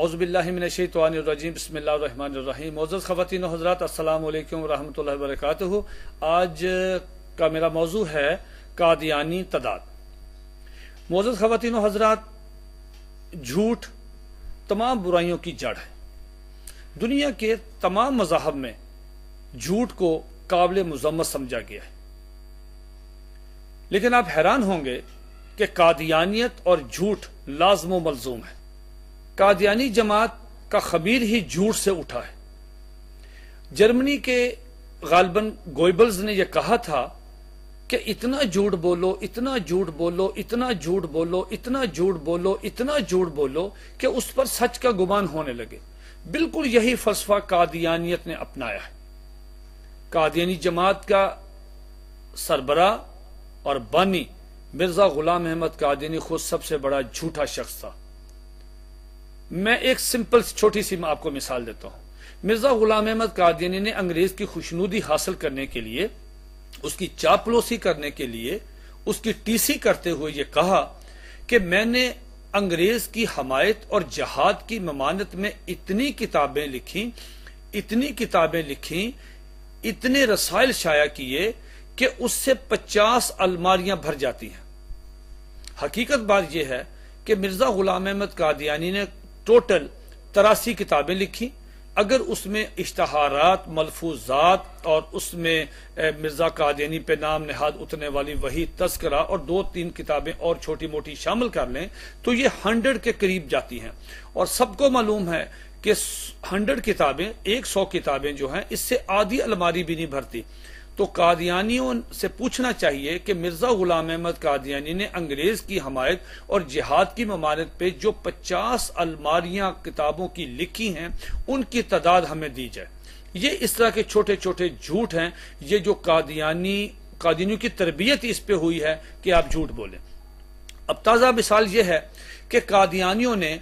औज़बिल्लिमिनशैतवानरजीम बसमीम मोज़ ख़वान हज़रत अल्लाम वरहमत वर्क आज का मेरा मौजू है कादियानी तादाद मोज़ ख़वान हज़रत झूठ तमाम बुराइयों की जड़ है दुनिया के तमाम मजाहब में झूठ को काबिल मजम्मत समझा गया है लेकिन आप हैरान होंगे कि कादियानियत और झूठ लाजमो मलजूम है कादियानी जमात का खबीर ही झूठ से उठा है जर्मनी के गालबन गोयबल्स ने यह कहा था कि इतना झूठ बोलो इतना झूठ बोलो इतना झूठ बोलो इतना झूठ बोलो इतना झूठ बोलो कि उस पर सच का गुमान होने लगे बिल्कुल यही फलसफा कादियानियत ने अपनाया है कादियानी जमात का सरबरा और बानी मिर्जा गुलाम अहमद कादिनी खुद सबसे बड़ा झूठा शख्स था मैं एक सिंपल छोटी सी आपको मिसाल देता हूं मिर्जा गुलाम अहमद कादियानी ने अंग्रेज की खुशनुदी हासिल करने के लिए उसकी चापलोसी करने के लिए उसकी टीसी करते हुए ये कहा कि मैंने अंग्रेज की हमायत और जहाद की ममानत में इतनी किताबें लिखी इतनी किताबें लिखी इतने रसायल शाया किए कि उससे पचास अलमारियां भर जाती हैं हकीकत बात यह है कि मिर्जा गुलाम अहमद कादियानी ने टोटल तरासी किताबें लिखी अगर उसमें इश्तहारात मलफूजात और उसमें मिर्ज़ा कादेनी पे नाम नहाद उतरने वाली वही तस्करा और दो तीन किताबें और छोटी मोटी शामिल कर लें तो ये हंड्रेड के करीब जाती हैं और सबको मालूम है कि हंड्रेड किताबें एक सौ किताबें जो हैं इससे आधी अलमारी भी नहीं भरती तो कादियानियों से पूछना चाहिए कि मिर्ज़ा गुलाम अहमद कादियानी ने अंग्रेज की हमायत और जिहाद की ममानत पे जो पचास अलमारियां किताबों की लिखी हैं उनकी तादाद हमें दी जाए ये इस तरह के छोटे छोटे झूठ हैं ये जो कादियानी कादियों की तरबियत इस पर हुई है कि आप झूठ बोलें अब ताज़ा मिसाल यह है कि कादियानियों ने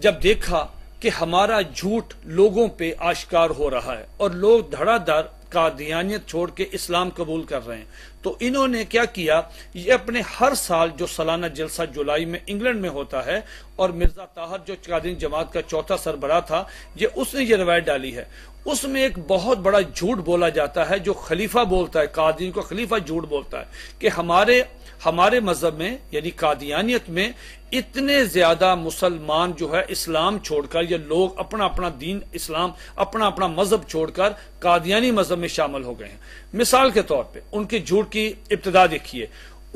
जब देखा कि हमारा झूठ लोगों पे आश्कार हो रहा है और लोग धड़ाधड़ कादियानियत छोड़ के इस्लाम कबूल कर रहे हैं तो इन्होंने क्या किया ये अपने हर साल जो सालाना जलसा जुलाई में इंग्लैंड में होता है और मिर्जा ताहर जो कादिन जमात का चौथा सरबरा था ये उसने ये रवायत डाली है उसमें एक बहुत बड़ा झूठ बोला जाता है जो खलीफा बोलता है कादिन को खलीफा झूठ बोलता है कि हमारे हमारे मजहब में यानी कादियानियत में इतने ज्यादा मुसलमान जो है इस्लाम छोड़कर या लोग अपना अपना दीन इस्लाम अपना अपना मजहब छोड़कर कादियानी मजहब में शामिल हो गए हैं मिसाल के तौर पर उनके झूठ की इब्तदा देखिए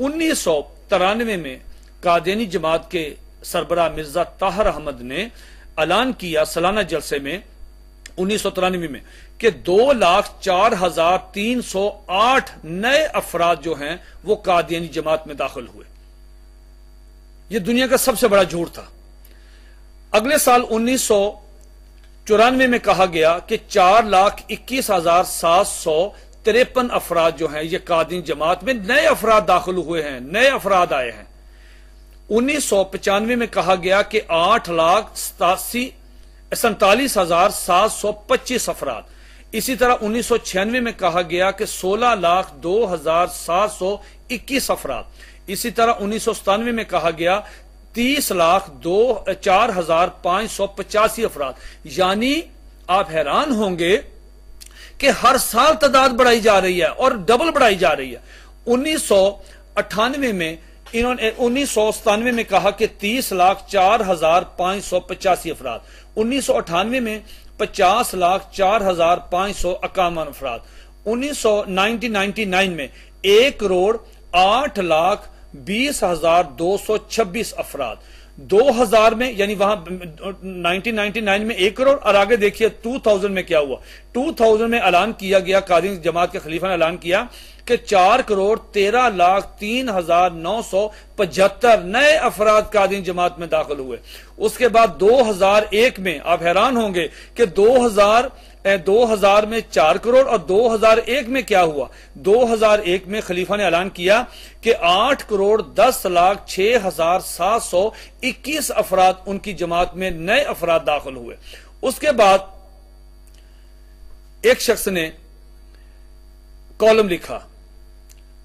उन्नीस सौ तिरानवे में कादियानी जमात के सरबरा मिर्जा ताहर अहमद ने ऐलान किया सालाना जलसे में उन्नीस सौ तिरानवे में कि दो लाख चार हजार तीन सौ आठ नए अफराद जो हैं वो कादियानी जमात में दाखिल हुए ये दुनिया का सबसे बड़ा झूठ था अगले साल उन्नीस सौ चौरानवे में कहा गया कि चार लाख इक्कीस हजार सात सौ तिरपन अफराद जो हैं ये कादिन जमात में नए अफराद दाखिल हुए हैं नए अफराद आए हैं उन्नीस सौ पचानवे में कहा गया कि आठ लाख सतासी सैतालीस हजार सात सौ पच्चीस अफराद इसी तरह उन्नीस सौ छियानवे में कहा गया कि सोलह लाख दो हजार सात सौ इक्कीस अफराद इसी तरह उन्नीस सौ सतानवे में कहा गया तीस लाख दो चार हजार पांच सौ पचासी अफराद यानी आप हैरान होंगे कि हर साल तादाद बढ़ाई जा रही है और डबल बढ़ाई जा रही है उन्नीस सौ अट्ठानवे में इन्होंने उन्नीस सौ सतानवे में कहा कि तीस लाख चार हजार पांच सौ पचासी अफराद उन्नीस सौ अठानवे में पचास लाख चार हजार पांच सौ अक्यावन अफराद उन्नीस सौ नाइनटीन नाइन में एक करोड़ आठ लाख बीस हजार दो सौ छब्बीस अफराद 2000 में यानी वहां 1999 में एक करोड़ और आगे देखिए 2000 में क्या हुआ 2000 में ऐलान किया गया कादिन जमात के खलीफा ने ऐलान किया कि चार करोड़ तेरह लाख तीन हजार नौ सौ पचहत्तर नए अफराद कादिन जमात में दाखिल हुए उसके बाद 2001 में आप हैरान होंगे कि 2000 2000 में चार करोड़ और 2001 में क्या हुआ 2001 में खलीफा ने ऐलान किया कि आठ करोड़ दस लाख छह हजार सात सौ इक्कीस अफराद उनकी जमात में नए अफराद दाखिल हुए उसके बाद एक शख्स ने कॉलम लिखा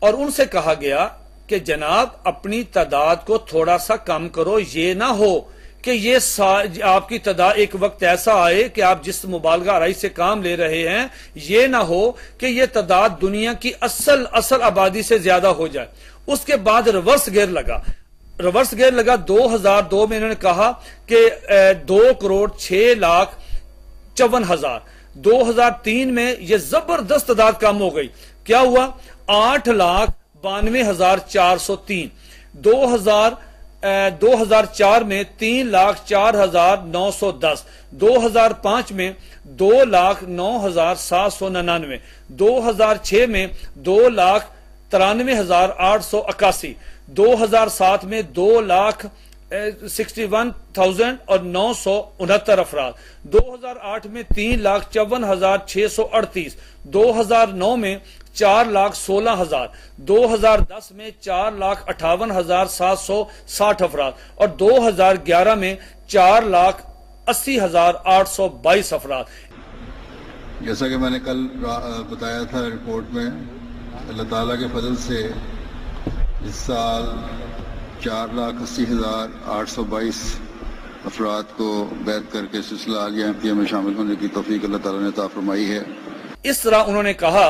और उनसे कहा गया कि जनाब अपनी तादाद को थोड़ा सा कम करो ये ना हो कि ये आपकी तदा एक वक्त ऐसा आए कि आप जिस मुबालगा आरई से काम ले रहे हैं ये ना हो कि ये तादाद दुनिया की असल असल आबादी से ज्यादा हो जाए उसके बाद रिवर्स गेयर लगा रिवर्स गेयर लगा 2002 में इन्होंने कहा कि दो करोड़ छह लाख चौवन हजार 2003 में यह जबरदस्त तादाद कम हो गई क्या हुआ आठ लाख बानवे हजार चार सौ तीन दो हजार दो हजार चार में तीन लाख चार हजार नौ सौ दस दो हजार पांच में दो लाख नौ हजार सात सौ निन्यानवे दो हजार छह में दो लाख तिरानवे हजार आठ सौ इक्यासी दो हजार सात में दो लाख सिक्सटी वन थाउजेंड और नौ सौ उनहत्तर अफराद दो हजार आठ में तीन लाख चौवन हजार छह सौ अड़तीस दो हजार नौ में चार लाख सोलह हजार दो हजार दस में चार लाख अठावन हजार सात सौ साठ अफराद और दो हजार ग्यारह में चार लाख अस्सी हजार आठ सौ बाईस अफराद जैसा कि मैंने कल बताया था रिपोर्ट में अल्लाह तला के फजल से इस साल चार लाख अस्सी हज़ार आठ सौ बाईस अफराद को बैठ करके सिलसिला आलिया एम पी ए में शामिल होने की तोफीक अल्लाह ताला ने ताफरमाई है इस तरह उन्होंने कहा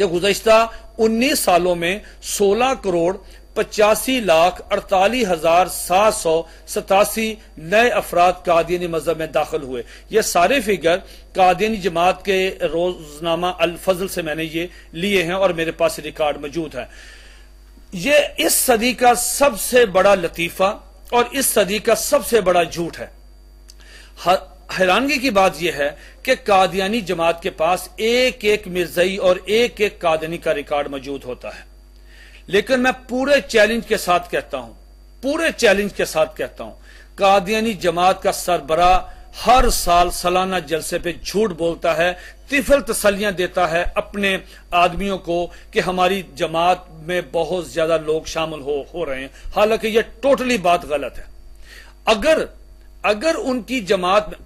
कि गुजशत उन्नीस सालों में सोलह करोड़ पचासी लाख अड़तालीस हजार सात सौ सतासी नए अफराद कादियनी मजहब में दाखिल हुए ये सारे फिगर कादियनी जमात के रोजनामा अलफजल से मैंने ये लिए हैं और मेरे पास रिकॉर्ड मौजूद है ये इस सदी का सबसे बड़ा लतीफा और इस सदी का सबसे बड़ा झूठ है हैरानगी की बात यह है कि कादियानी जमात के पास एक एक मिर्जई और एक एक कादनी का रिकॉर्ड मौजूद होता है लेकिन मैं पूरे चैलेंज के साथ कहता हूं पूरे चैलेंज के साथ कहता हूं कादियानी जमात का सरबरा हर साल सालाना जलसे पे झूठ बोलता है तिफल तसलियां देता है अपने आदमियों को कि हमारी जमात में बहुत ज़्यादा लोग शामिल हो हो रहे हैं हालांकि यह टोटली बात गलत है अगर अगर उनकी जमात में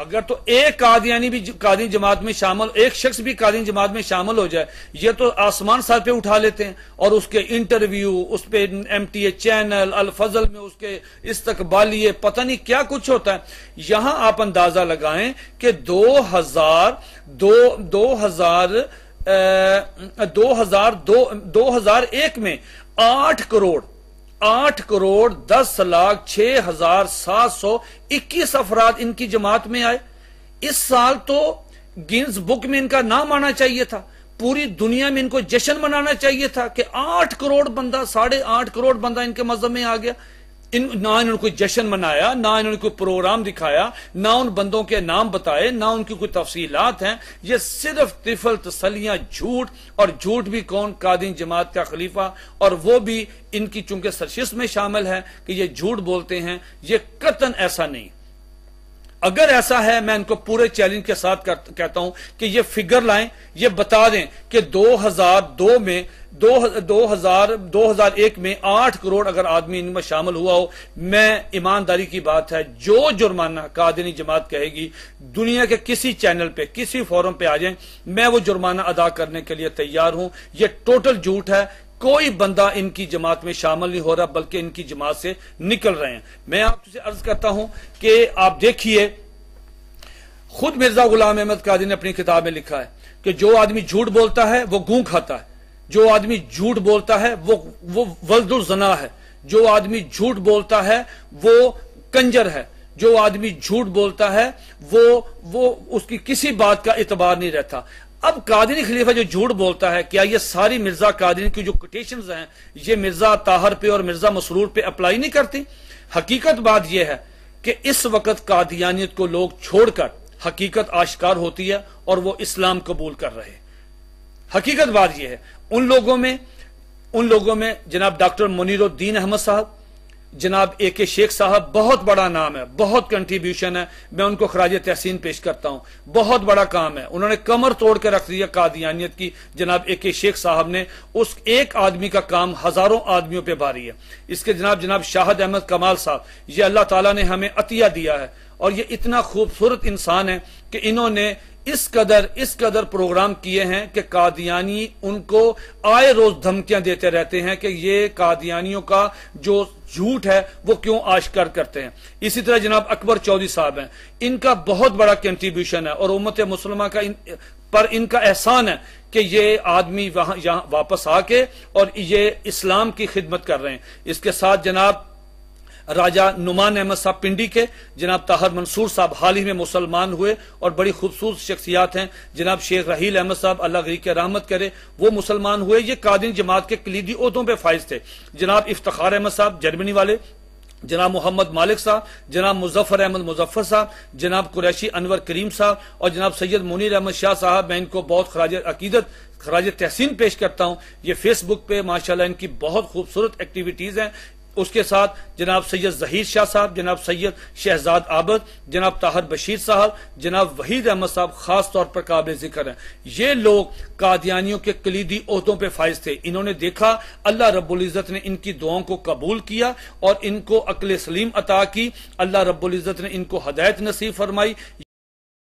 अगर तो एक कादियानी भी कादी जमात में शामिल एक शख्स भी कादी जमात में शामिल हो जाए ये तो आसमान सर पे उठा लेते हैं और उसके इंटरव्यू उस पर M T A channel Alfazl में उसके इस्तकबालिए पता नहीं क्या कुछ होता है यहां आप अंदाजा लगाएं कि दो हजार दो दो हजार दो हजार दो दो हजार एक में आठ करोड़ आठ करोड़ दस लाख छह हजार सात सौ इक्कीस अफराद इनकी जमात में आए इस साल तो गिन्स बुक में इनका नाम आना चाहिए था पूरी दुनिया में इनको जश्न मनाना चाहिए था कि आठ करोड़ बंदा साढ़े आठ करोड़ बंदा इनके मजहब में आ गया इन ना इन्होंने कोई जश्न मनाया ना इन्होंने कोई प्रोग्राम दिखाया ना उन बंदों के नाम बताए ना उनकी कोई तफसीलात हैं ये सिर्फ तिफल तसलियां झूठ और झूठ भी कौन कादिन जमात का खलीफा और वो भी इनकी चूंकि सरशिश में शामिल है कि ये झूठ बोलते हैं ये कतन ऐसा नहीं अगर ऐसा है मैं इनको पूरे चैलेंज के साथ कर, कहता हूं कि ये फिगर लाएं ये बता दें कि 2002 में दो दो हजार दो हजार एक में आठ करोड़ अगर आदमी इनमें शामिल हुआ हो मैं ईमानदारी की बात है जो जुर्माना कादिनी जमात कहेगी दुनिया के किसी चैनल पे किसी फोरम पे आ जाए मैं वो जुर्माना अदा करने के लिए तैयार हूं यह टोटल झूठ है कोई बंदा इनकी जमात में शामिल नहीं हो रहा बल्कि इनकी जमात से निकल रहे हैं मैं आपसे अर्ज करता हूं कि आप देखिए खुद मिर्जा गुलाम अहमद कादी ने अपनी किताब में लिखा है कि जो आदमी झूठ बोलता है वो गूं खाता है जो आदमी झूठ बोलता है वो वो वल्दुलजना है जो आदमी झूठ बोलता है वो कंजर है जो आदमी झूठ बोलता है वो वो उसकी किसी बात का इतबार नहीं रहता अब कादिनी खलीफा जो झूठ बोलता है क्या ये सारी मिर्जा कादिनी की जो कोटेशन हैं ये मिर्जा ताहर पे और मिर्जा मसरूर पे अप्लाई नहीं करती हकीकत बात यह है कि इस वक्त कादियानियत को लोग छोड़कर हकीकत आश्कार होती है और वो इस्लाम कबूल कर रहे हकीकत बात यह है उन लोगों में उन लोगों में जनाब डॉक्टर मुनीरुद्दीन अहमद साहब जनाब ए के शेख साहब बहुत बड़ा नाम है बहुत कंट्रीब्यूशन है मैं उनको खराज तहसीन पेश करता हूं बहुत बड़ा काम है उन्होंने कमर तोड़ के रख दिया कादियानियत की जनाब ए के शेख साहब ने उस एक आदमी का काम हजारों आदमियों पर भारी है इसके जनाब जनाब शाहद अहमद कमाल साहब ये अल्लाह तला ने हमें अतिया दिया है और ये इतना खूबसूरत इंसान है कि इन्होंने इस कदर इस कदर प्रोग्राम किए हैं कि कादियानी उनको आए रोज धमकियां देते रहते हैं कि ये कादियानियों का जो झूठ है वो क्यों आश्कार करते हैं इसी तरह जनाब अकबर चौधरी साहब हैं इनका बहुत बड़ा कंट्रीब्यूशन है और उम्मत मुसलमा का इन, पर इनका एहसान है कि ये आदमी वहां यहां वापस आके और ये इस्लाम की खिदमत कर रहे हैं इसके साथ जनाब राजा नुमान अहमद साहब पिंडी के जनाब ताहर मंसूर साहब हाल ही में मुसलमान हुए और बड़ी खूबसूरत शख्सियात हैं जनाब शेख रहील अहमद साहब अल्लाह गरी के रहमत करे वो मुसलमान हुए ये कादिन जमात के कलीदी उहदों पर फायज थे जनाब इफ्तार अहमद साहब जर्मनी वाले जनाब मोहम्मद मालिक साहब जनाब मुजफ्फर अहमद मुजफ्फर साहब जनाब कुरैशी अनवर करीम साहब और जनाब सैयद मुनीर अहमद शाह साहब मैं इनको बहुत खराज अकीदत खराज तहसीन पेश करता हूँ ये फेसबुक पे माशाल्लाह इनकी बहुत खूबसूरत एक्टिविटीज़ हैं उसके साथ जनाब सैयद जहीर शाह साहब जनाब सैयद शहजाद आबद जनाब ताहर बशीर साहब जनाब वहीद अहमद साहब खास तौर पर काबिल जिक्र हैं ये लोग कादियानियों के कलीदी अहदों पर फायज थे इन्होंने देखा अल्लाह रबुल्जत ने इनकी दुआओं को कबूल किया और इनको अकल सलीम अता की अल्लाह रबुल्जत ने इनको हदायत नसीब फरमाई